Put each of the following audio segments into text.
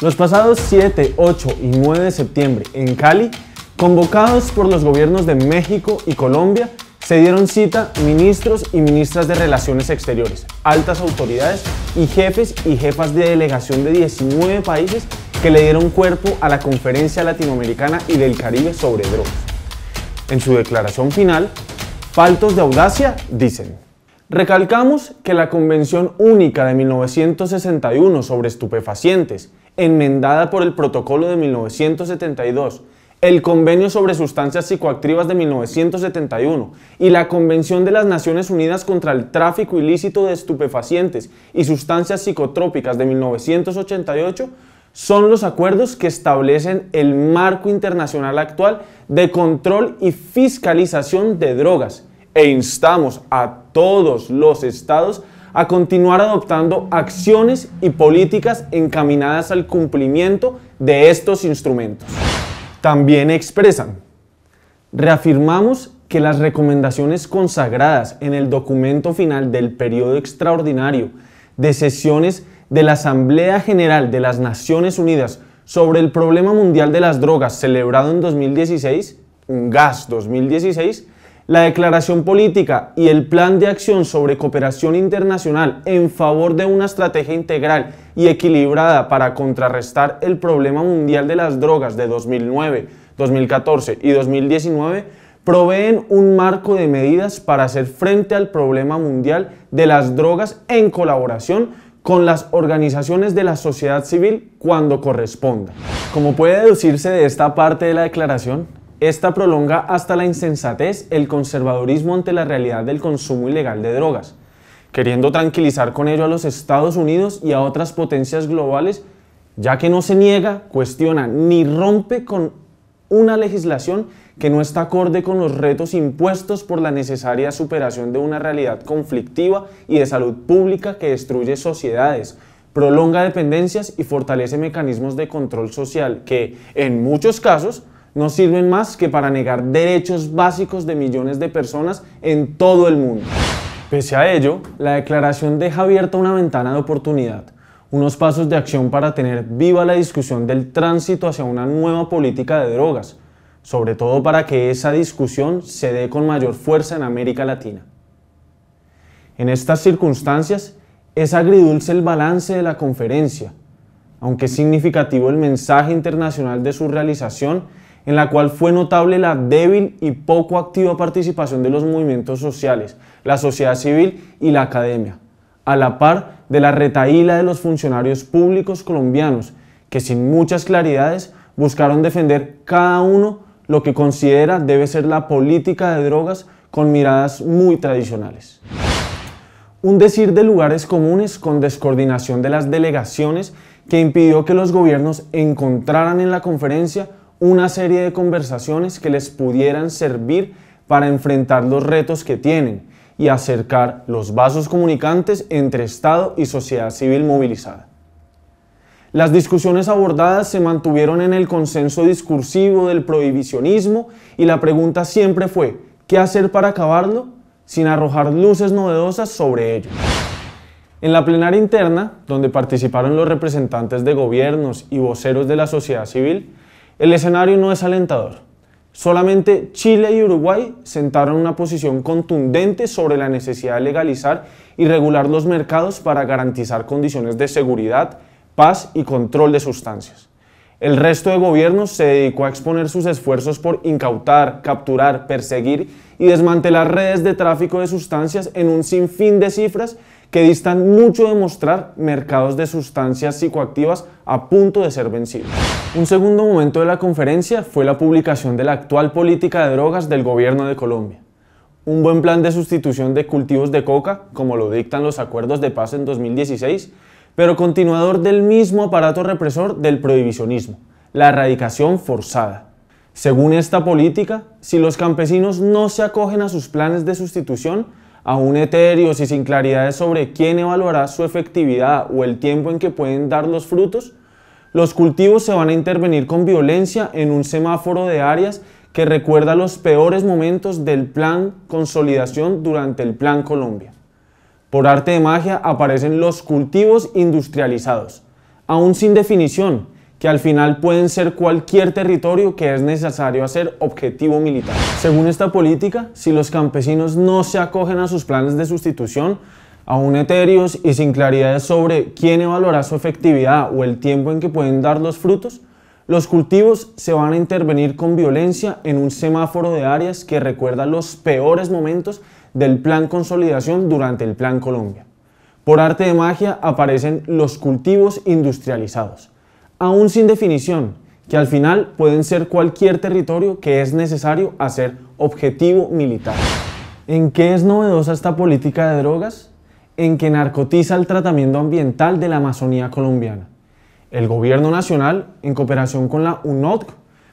Los pasados 7, 8 y 9 de septiembre en Cali, convocados por los gobiernos de México y Colombia, se dieron cita ministros y ministras de Relaciones Exteriores, altas autoridades y jefes y jefas de delegación de 19 países que le dieron cuerpo a la Conferencia Latinoamericana y del Caribe sobre drogas. En su declaración final, faltos de audacia, dicen. Recalcamos que la Convención Única de 1961 sobre estupefacientes enmendada por el Protocolo de 1972, el Convenio sobre Sustancias Psicoactivas de 1971 y la Convención de las Naciones Unidas contra el Tráfico Ilícito de Estupefacientes y Sustancias Psicotrópicas de 1988 son los acuerdos que establecen el marco internacional actual de control y fiscalización de drogas e instamos a todos los estados a continuar adoptando acciones y políticas encaminadas al cumplimiento de estos instrumentos. También expresan, reafirmamos que las recomendaciones consagradas en el documento final del periodo extraordinario de sesiones de la Asamblea General de las Naciones Unidas sobre el problema mundial de las drogas celebrado en 2016, un GAS 2016, la declaración política y el plan de acción sobre cooperación internacional en favor de una estrategia integral y equilibrada para contrarrestar el problema mundial de las drogas de 2009, 2014 y 2019 proveen un marco de medidas para hacer frente al problema mundial de las drogas en colaboración con las organizaciones de la sociedad civil cuando corresponda. Como puede deducirse de esta parte de la declaración, esta prolonga hasta la insensatez el conservadurismo ante la realidad del consumo ilegal de drogas, queriendo tranquilizar con ello a los Estados Unidos y a otras potencias globales, ya que no se niega, cuestiona ni rompe con una legislación que no está acorde con los retos impuestos por la necesaria superación de una realidad conflictiva y de salud pública que destruye sociedades, prolonga dependencias y fortalece mecanismos de control social que, en muchos casos, no sirven más que para negar derechos básicos de millones de personas en todo el mundo. Pese a ello, la declaración deja abierta una ventana de oportunidad, unos pasos de acción para tener viva la discusión del tránsito hacia una nueva política de drogas, sobre todo para que esa discusión se dé con mayor fuerza en América Latina. En estas circunstancias, es agridulce el balance de la conferencia, aunque es significativo el mensaje internacional de su realización en la cual fue notable la débil y poco activa participación de los movimientos sociales, la sociedad civil y la academia, a la par de la retaíla de los funcionarios públicos colombianos, que sin muchas claridades buscaron defender cada uno lo que considera debe ser la política de drogas con miradas muy tradicionales. Un decir de lugares comunes con descoordinación de las delegaciones que impidió que los gobiernos encontraran en la conferencia una serie de conversaciones que les pudieran servir para enfrentar los retos que tienen y acercar los vasos comunicantes entre Estado y sociedad civil movilizada. Las discusiones abordadas se mantuvieron en el consenso discursivo del prohibicionismo y la pregunta siempre fue, ¿qué hacer para acabarlo? sin arrojar luces novedosas sobre ello. En la plenaria interna, donde participaron los representantes de gobiernos y voceros de la sociedad civil, el escenario no es alentador. Solamente Chile y Uruguay sentaron una posición contundente sobre la necesidad de legalizar y regular los mercados para garantizar condiciones de seguridad, paz y control de sustancias. El resto de gobiernos se dedicó a exponer sus esfuerzos por incautar, capturar, perseguir y desmantelar redes de tráfico de sustancias en un sinfín de cifras que distan mucho de mostrar mercados de sustancias psicoactivas a punto de ser vencidos. Un segundo momento de la conferencia fue la publicación de la actual política de drogas del gobierno de Colombia. Un buen plan de sustitución de cultivos de coca, como lo dictan los acuerdos de paz en 2016, pero continuador del mismo aparato represor del prohibicionismo, la erradicación forzada. Según esta política, si los campesinos no se acogen a sus planes de sustitución, aún etéreos y sin claridades sobre quién evaluará su efectividad o el tiempo en que pueden dar los frutos, los cultivos se van a intervenir con violencia en un semáforo de áreas que recuerda los peores momentos del plan consolidación durante el Plan Colombia. Por arte de magia aparecen los cultivos industrializados, aún sin definición, que al final pueden ser cualquier territorio que es necesario hacer objetivo militar. Según esta política, si los campesinos no se acogen a sus planes de sustitución, aún etéreos y sin claridad sobre quién evaluará su efectividad o el tiempo en que pueden dar los frutos, los cultivos se van a intervenir con violencia en un semáforo de áreas que recuerda los peores momentos del Plan Consolidación durante el Plan Colombia. Por arte de magia aparecen los cultivos industrializados, aún sin definición, que al final pueden ser cualquier territorio que es necesario hacer objetivo militar. ¿En qué es novedosa esta política de drogas? En que narcotiza el tratamiento ambiental de la Amazonía colombiana. El gobierno nacional, en cooperación con la UNODC,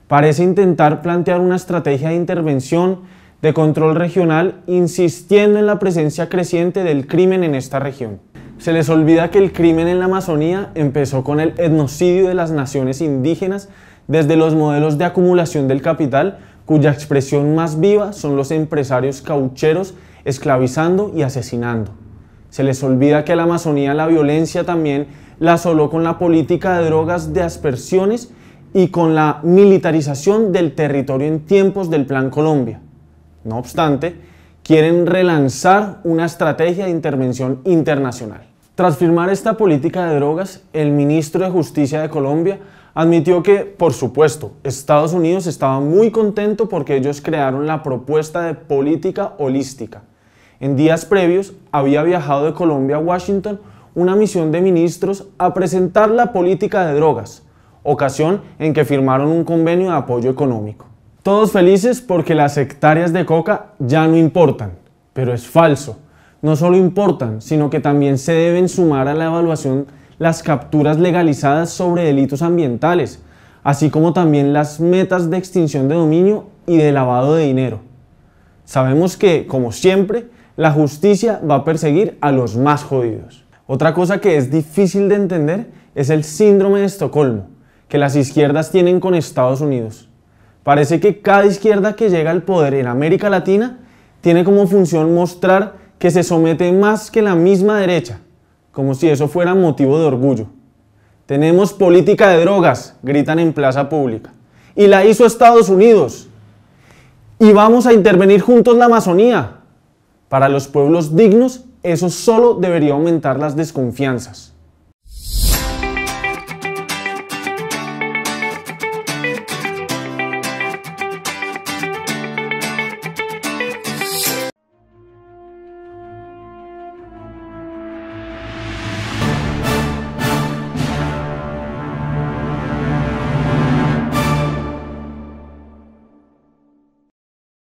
parece intentar plantear una estrategia de intervención de control regional insistiendo en la presencia creciente del crimen en esta región. Se les olvida que el crimen en la Amazonía empezó con el etnocidio de las naciones indígenas desde los modelos de acumulación del capital, cuya expresión más viva son los empresarios caucheros esclavizando y asesinando. Se les olvida que a la Amazonía la violencia también la asoló con la política de drogas de aspersiones y con la militarización del territorio en tiempos del Plan Colombia. No obstante, quieren relanzar una estrategia de intervención internacional. Tras firmar esta política de drogas, el ministro de Justicia de Colombia admitió que, por supuesto, Estados Unidos estaba muy contento porque ellos crearon la propuesta de política holística. En días previos había viajado de Colombia a Washington una misión de ministros a presentar la política de drogas, ocasión en que firmaron un convenio de apoyo económico. Todos felices porque las hectáreas de coca ya no importan, pero es falso. No solo importan, sino que también se deben sumar a la evaluación las capturas legalizadas sobre delitos ambientales, así como también las metas de extinción de dominio y de lavado de dinero. Sabemos que, como siempre, la justicia va a perseguir a los más jodidos. Otra cosa que es difícil de entender es el síndrome de Estocolmo, que las izquierdas tienen con Estados Unidos. Parece que cada izquierda que llega al poder en América Latina tiene como función mostrar que se somete más que la misma derecha, como si eso fuera motivo de orgullo. Tenemos política de drogas, gritan en plaza pública. Y la hizo Estados Unidos. Y vamos a intervenir juntos la Amazonía. Para los pueblos dignos, eso solo debería aumentar las desconfianzas.